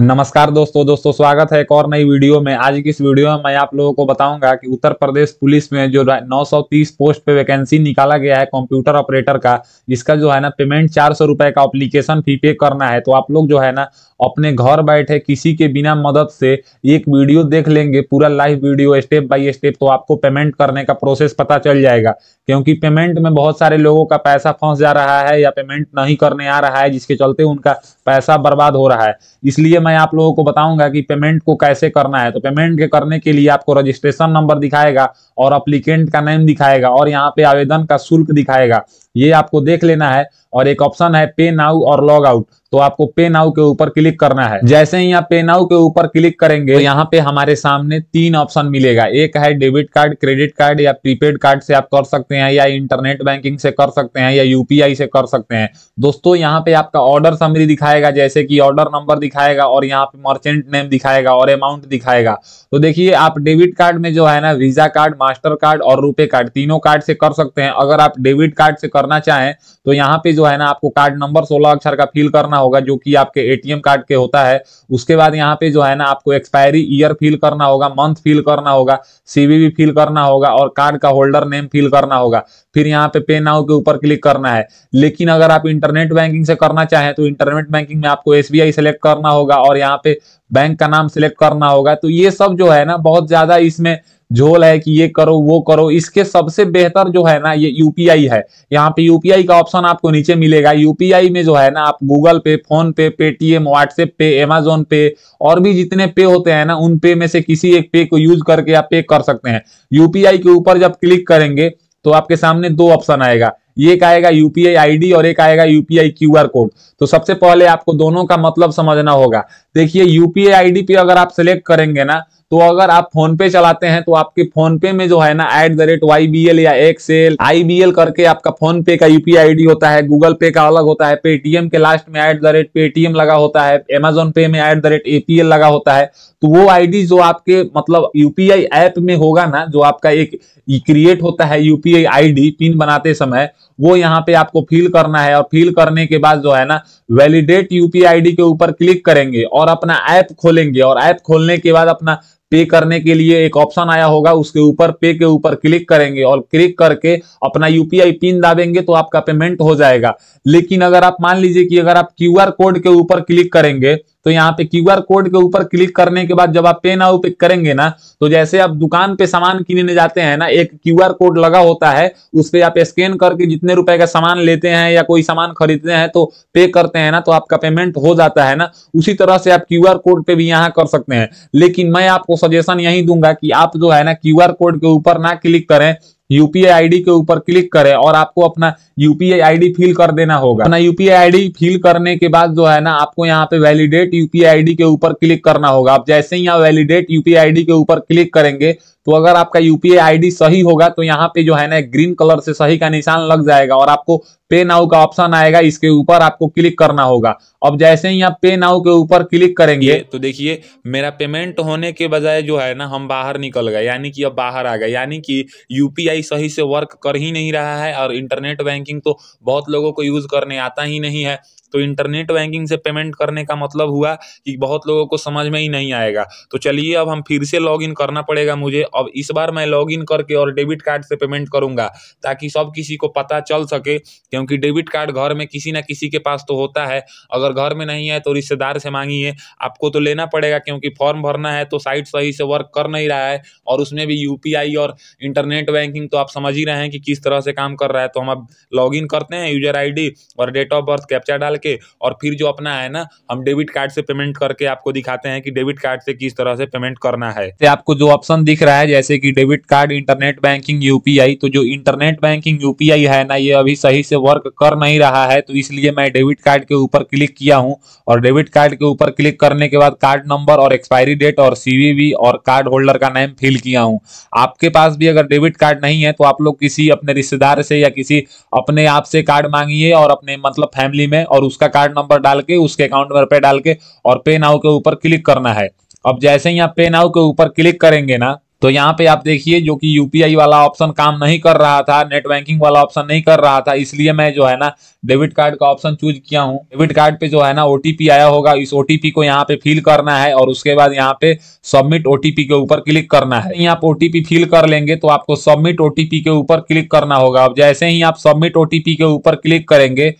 नमस्कार दोस्तों दोस्तों स्वागत है एक और नई वीडियो में आज की इस वीडियो में मैं आप लोगों को बताऊंगा कि उत्तर प्रदेश पुलिस में जो 930 पोस्ट पे वैकेंसी निकाला गया है कंप्यूटर ऑपरेटर का जिसका जो है ना पेमेंट चार सौ रुपए का अप्लीकेशन फी पे करना है तो आप लोग जो है ना अपने घर बैठे किसी के बिना मदद से एक वीडियो देख लेंगे पूरा live video step by step तो आपको पेमेंट करने का प्रोसेस पता चल जाएगा क्योंकि पेमेंट में बहुत सारे लोगों का पैसा फंस जा रहा है या पेमेंट नहीं करने आ रहा है जिसके चलते उनका पैसा बर्बाद हो रहा है इसलिए मैं आप लोगों को बताऊंगा कि पेमेंट को कैसे करना है तो पेमेंट के करने के लिए आपको रजिस्ट्रेशन नंबर दिखाएगा और अप्लीकेंट का नेम दिखाएगा और यहाँ पे आवेदन का शुल्क दिखाएगा ये आपको देख लेना है और एक ऑप्शन है पे नाउ और लॉग आउट तो आपको पे नाउ के ऊपर क्लिक करना है जैसे ही आप पे नाउ के ऊपर क्लिक करेंगे तो यहाँ पे हमारे सामने तीन ऑप्शन मिलेगा एक है डेबिट कार्ड क्रेडिट कार्ड या प्रीपेड कार्ड से आप कर सकते हैं या इंटरनेट बैंकिंग से कर सकते हैं या यूपीआई से कर सकते हैं दोस्तों यहाँ पे आपका ऑर्डर समरी दिखाएगा जैसे की ऑर्डर नंबर दिखाएगा और यहाँ पे मर्चेंट नेम दिखाएगा और अमाउंट दिखाएगा तो देखिए आप डेबिट कार्ड में जो है ना वीजा कार्ड मास्टर कार्ड और रुपे कार्ड तीनों कार्ड से कर सकते हैं अगर आप डेबिट कार्ड से करना चाहें तो यहाँ पे जो है ना आपको कार्ड नंबर सोलह अक्षर का फिल करना होगा जो कि आपके एटीएम कार्ड के होता है उसके बाद यहाँ पे जो है ना आपको एक्सपायरी ईयर फिल करना होगा मंथ फिल करना होगा सीवीवी फिल करना होगा और कार्ड का होल्डर नेम फिल करना होगा फिर यहाँ पे पे नाउ के ऊपर क्लिक करना है लेकिन अगर आप इंटरनेट बैंकिंग से करना चाहें तो इंटरनेट बैंकिंग में आपको एसबीआई सेलेक्ट करना होगा और यहाँ पे बैंक का नाम सिलेक्ट करना होगा तो ये सब जो है ना बहुत ज्यादा इसमें झोल है कि ये करो वो करो इसके सबसे बेहतर जो है ना ये यूपीआई है यहाँ पे यूपीआई का ऑप्शन आपको नीचे मिलेगा यूपीआई में जो है ना आप गूगल पे फोन पे पेटीएम व्हाट्सएप पे एमेजोन पे और भी जितने पे होते हैं ना उन पे में से किसी एक पे को यूज करके आप पे कर सकते हैं यूपीआई के ऊपर जब क्लिक करेंगे तो आपके सामने दो ऑप्शन आएगा ये एक आएगा यूपीआई आईडी और एक आएगा यूपीआई क्यूआर कोड तो सबसे पहले आपको दोनों का मतलब समझना होगा देखिए यूपीआई आईडी पे अगर आप सिलेक्ट करेंगे ना तो अगर आप फोन पे चलाते हैं तो आपके फोन पे में जो है ना at the rate Y B L या एक्सेल आई बी एल करके आपका फोन पे का यूपीआई आईडी होता है गूगल पे का अलग होता है पेटीएम के लास्ट में एट द रेट पेटीएम लगा होता है एमेजोन पे में एट द रेट एपीएल लगा होता है तो वो आईडी जो आपके मतलब यूपीआई ऐप में होगा ना जो आपका एक क्रिएट होता है यूपीआई आईडी पिन बनाते समय वो यहाँ पे आपको फिल करना है और फिल करने के बाद जो है ना वैलिडेट यूपीआई आईडी के ऊपर क्लिक करेंगे और अपना ऐप खोलेंगे और ऐप खोलने के बाद अपना पे करने के लिए एक ऑप्शन आया होगा उसके ऊपर पे के ऊपर क्लिक करेंगे और क्लिक करके अपना यूपीआई पिन दाबेंगे तो आपका पेमेंट हो जाएगा लेकिन अगर आप मान लीजिए कि अगर आप क्यूआर कोड के ऊपर क्लिक करेंगे तो यहाँ पे क्यूआर कोड के ऊपर क्लिक करने के बाद जब आप पे नाउ पे करेंगे ना तो जैसे आप दुकान पे सामान किनने जाते हैं ना एक क्यूआर कोड लगा होता है उस पर आप स्कैन करके जितने रुपए का सामान लेते हैं या कोई सामान खरीदते हैं तो पे करते हैं ना तो आपका पेमेंट हो जाता है ना उसी तरह से आप क्यूआर कोड पे भी यहाँ कर सकते हैं लेकिन मैं आपको सजेशन यही दूंगा कि आप जो है ना क्यू कोड के ऊपर ना क्लिक करें यूपीआई आईडी के ऊपर क्लिक करें और आपको अपना यूपीआई आईडी फिल कर देना होगा अपना यूपीआई आईडी फिल करने के बाद जो है ना आपको यहाँ पे वैलिडेट यूपीआई आईडी के ऊपर क्लिक करना होगा आप जैसे ही यहाँ वैलिडेट यूपीआई आईडी के ऊपर क्लिक करेंगे तो अगर आपका यूपीआई आईडी सही होगा तो यहाँ पे जो है ना ग्रीन कलर से सही का निशान लग जाएगा और आपको पे नाउ का ऑप्शन आएगा इसके ऊपर आपको क्लिक करना होगा अब जैसे ही आप पे नाउ के ऊपर क्लिक करेंगे तो देखिए मेरा पेमेंट होने के बजाय जो है ना हम बाहर निकल गए यानी कि अब बाहर आ गए यानी कि यूपीआई सही से वर्क कर ही नहीं रहा है और इंटरनेट बैंकिंग तो बहुत लोगों को यूज करने आता ही नहीं है तो इंटरनेट बैंकिंग से पेमेंट करने का मतलब हुआ कि बहुत लोगों को समझ में ही नहीं आएगा तो चलिए अब हम फिर से लॉग करना पड़ेगा मुझे अब इस बार मैं लॉग करके और डेबिट कार्ड से पेमेंट करूँगा ताकि सब किसी को पता चल सके क्योंकि डेबिट कार्ड घर में किसी ना किसी के पास तो होता है अगर घर में नहीं है तो रिश्तेदार से मांगिए आपको तो लेना पड़ेगा क्योंकि फॉर्म भरना है तो साइट सही से वर्क कर नहीं रहा है और उसमें भी यू और इंटरनेट बैंकिंग तो आप समझ ही रहे हैं कि किस तरह से काम कर रहा है तो हम अब लॉगिन करते हैं यूजर आईडी और डेट ऑफ बर्थ कैप्चा डाल करके और फिर जो अपना है ना हम डेबिट कार्ड से पेमेंट करके आपको दिखाते हैं कि डेबिट कार्ड से किस तरह से पेमेंट करना है तो आपको जो ऑप्शन दिख रहा है जैसे कि debit card internet banking UPI तो जो इंटरनेट बैंकिंग यूपीआई है ना ये अभी सही से वर्क कर नहीं रहा है तो इसलिए मैं डेबिट कार्ड के ऊपर क्लिक किया हूँ और डेबिट कार्ड के ऊपर क्लिक करने के बाद कार्ड नंबर और एक्सपायरी डेट और सीवीवी और कार्ड होल्डर का नेम फिल किया हूँ आपके पास भी अगर डेबिट कार्ड नहीं है तो आप लोग किसी अपने रिश्तेदार से या किसी अपने आप से कार्ड मांगिए और अपने मतलब फैमिली में और उसका कार्ड नंबर डाल के उसके अकाउंट में रुपए डाल के और पे नाउ के ऊपर क्लिक करना है अब जैसे ही आप पे नाउ के ऊपर क्लिक करेंगे ना तो यहाँ पे आप देखिए जो कि यूपीआई वाला ऑप्शन काम नहीं कर रहा था नेट बैंकिंग वाला ऑप्शन नहीं कर रहा था इसलिए मैं जो है ना डेबिट कार्ड का ऑप्शन चूज किया हूँ डेबिट कार्ड पे जो है ना ओटीपी आया होगा इस ओटीपी को यहाँ पे फिल करना है और उसके बाद यहाँ पे सबमिट ओटीपी के ऊपर क्लिक करना है आप ओटीपी फिल कर लेंगे तो आपको सबमिट ओटीपी के ऊपर क्लिक करना होगा अब जैसे ही आप सबमिट ओटीपी के ऊपर क्लिक करेंगे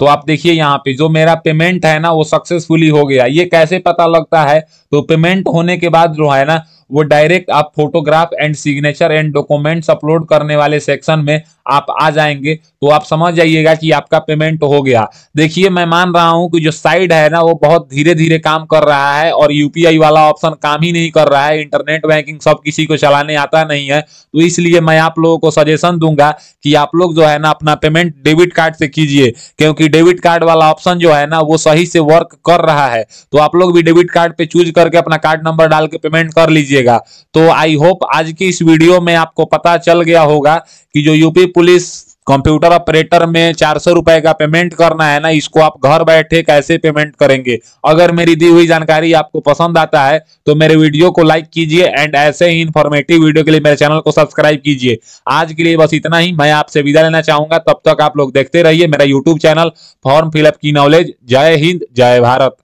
तो आप देखिए यहाँ पे जो मेरा पेमेंट है ना वो सक्सेसफुली हो गया ये कैसे पता लगता है तो पेमेंट होने के बाद जो है ना वो डायरेक्ट आप photograph and signature and documents upload करने वाले सेक्शन में आप आ जाएंगे तो आप समझ जाइएगा कि आपका पेमेंट हो गया देखिए मैं मान रहा हूं कि जो साइड है ना वो बहुत धीरे धीरे काम कर रहा है और यूपीआई वाला ऑप्शन काम ही नहीं कर रहा है इंटरनेट बैंकिंग सब किसी को चलाने आता नहीं है तो इसलिए मैं आप लोगों को सजेशन दूंगा कि आप लोग जो है ना अपना पेमेंट डेबिट कार्ड से कीजिए क्योंकि डेबिट कार्ड वाला ऑप्शन जो है ना वो सही से वर्क कर रहा है तो आप लोग भी डेबिट कार्ड पे चूज करके अपना कार्ड नंबर डाल के पेमेंट कर लीजिएगा तो आई होप आज की इस वीडियो में आपको पता चल गया होगा कि जो यूपी पुलिस कंप्यूटर ऑपरेटर में चार सौ रुपए का पेमेंट करना है ना इसको आप घर बैठे कैसे पेमेंट करेंगे अगर मेरी दी हुई जानकारी आपको पसंद आता है तो मेरे वीडियो को लाइक कीजिए एंड ऐसे ही इन्फॉर्मेटिव वीडियो के लिए मेरे चैनल को सब्सक्राइब कीजिए आज के लिए बस इतना ही मैं आपसे विदा लेना चाहूंगा तब तक आप लोग देखते रहिए मेरा यूट्यूब चैनल फॉर्म फिलअप की नॉलेज जय हिंद जय भारत